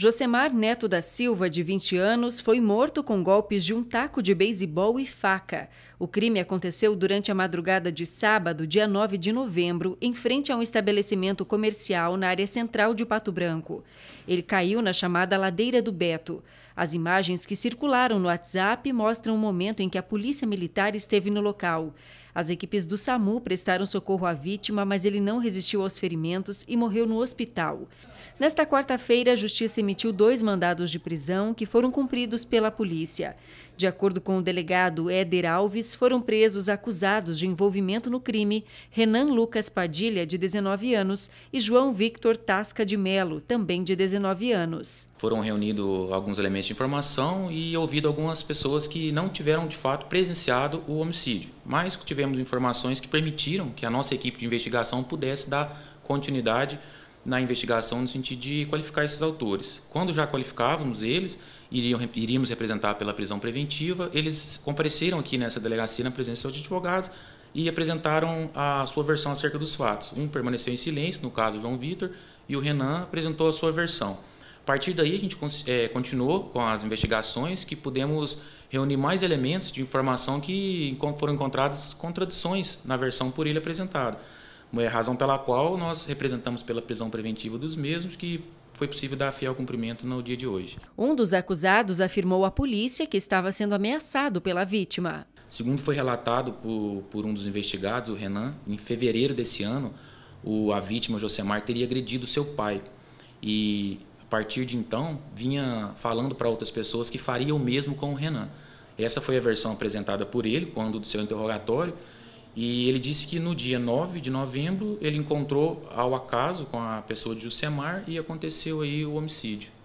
Josemar Neto da Silva, de 20 anos, foi morto com golpes de um taco de beisebol e faca. O crime aconteceu durante a madrugada de sábado, dia 9 de novembro, em frente a um estabelecimento comercial na área central de Pato Branco. Ele caiu na chamada Ladeira do Beto. As imagens que circularam no WhatsApp mostram o momento em que a polícia militar esteve no local. As equipes do SAMU prestaram socorro à vítima, mas ele não resistiu aos ferimentos e morreu no hospital. Nesta quarta-feira, a Justiça emitiu dois mandados de prisão que foram cumpridos pela polícia. De acordo com o delegado Éder Alves, foram presos acusados de envolvimento no crime Renan Lucas Padilha, de 19 anos, e João Victor Tasca de Melo, também de 19 anos. Foram reunidos alguns elementos de informação e ouvido algumas pessoas que não tiveram de fato presenciado o homicídio, mas tivemos informações que permitiram que a nossa equipe de investigação pudesse dar continuidade na investigação no sentido de qualificar esses autores. Quando já qualificávamos eles, iriam, iríamos representar pela prisão preventiva, eles compareceram aqui nessa delegacia na presença de advogados e apresentaram a sua versão acerca dos fatos. Um permaneceu em silêncio, no caso João Vitor, e o Renan apresentou a sua versão. A partir daí, a gente é, continuou com as investigações que pudemos reunir mais elementos de informação que foram encontradas contradições na versão por ele apresentada é razão pela qual nós representamos pela prisão preventiva dos mesmos, que foi possível dar fiel cumprimento no dia de hoje. Um dos acusados afirmou à polícia que estava sendo ameaçado pela vítima. Segundo foi relatado por, por um dos investigados, o Renan, em fevereiro desse ano, o, a vítima, Josemar, teria agredido seu pai. E a partir de então, vinha falando para outras pessoas que faria o mesmo com o Renan. Essa foi a versão apresentada por ele quando do seu interrogatório. E ele disse que no dia 9 de novembro ele encontrou ao acaso com a pessoa de Jusemar e aconteceu aí o homicídio.